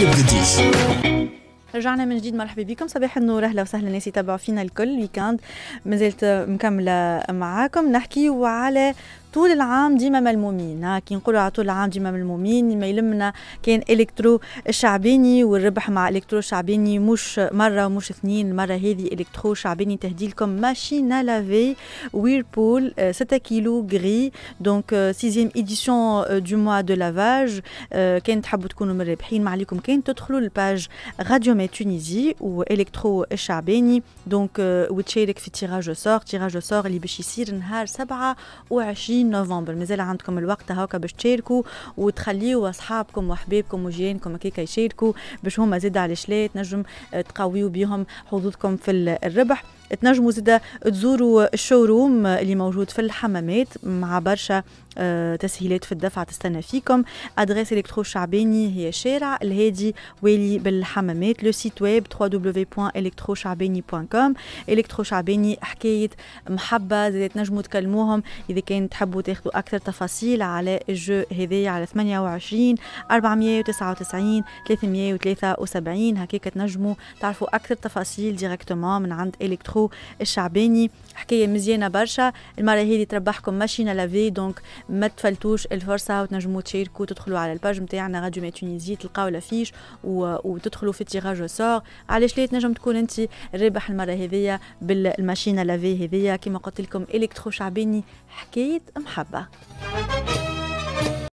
الجنسيه بقديش رجعنا من جديد مرحبا بكم صباح النور اهلا وسهلا الناس يتابعوا فينا الكل ويكاند مازلت مكمله معاكم نحكي على طول العام ديما ملمومين كي نقولوا على طول العام ديما ملمومين ما يلمنا كان الكترو الشعباني والربح مع الكترو الشعباني مش مره ومش اثنين المره هذه الكترو شعبيني تهدي لكم ماشينه لافي ويربول 6 كيلو غري دونك 6 ايديسيون دو موا دو لافاج كان تحبوا تكونوا من الرابحين ما عليكم كان تدخلوا للباج راديو مي تونيزي والكترو الشعباني دونك وتشارك في تيراج سور تيراج سور اللي باش يصير نهار 27 20 نوفمبر مازال عندكم الوقت هاكا باش تشاركوا وتخليوا اصحابكم وحبيبكم وجيرانكم هكاك يشاركوا باش هما زاد على شلات نجم تقويوا بيهم حظوظكم في الربح تنجموا زيدا تزوروا الشوروم اللي موجود في الحمامات مع برشا آه، تسهيلات في الدفع تستنى فيكم ادريس الكترو شعباني هي شارع الهادي والي بالحمامات لو سيت ويب www.electroشعباني.com الكترو شعباني حكايه محبه زي تنجموا تكلموهم اذا كان تحبوا تاخذوا اكثر تفاصيل على الجو هذايا على 28 499 373 هكاك تنجموا تعرفوا اكثر تفاصيل ديريكتومون من عند الكترو ماركو الشعباني حكايه مزيانه برشا المره هذه تربحكم ماشينا لافي دونك ما تفلتوش الفرصه وتنجموا تشاركوا تدخلوا على الباج نتاعنا راديو ماتونيزي تلقاو لافيش و... وتدخلوا في تيراج سور علاش ليه تنجم تكون انت الرابح المره هذيا بالماشينا لافي هذيا كما قلت لكم الكترو شعباني حكايه محبه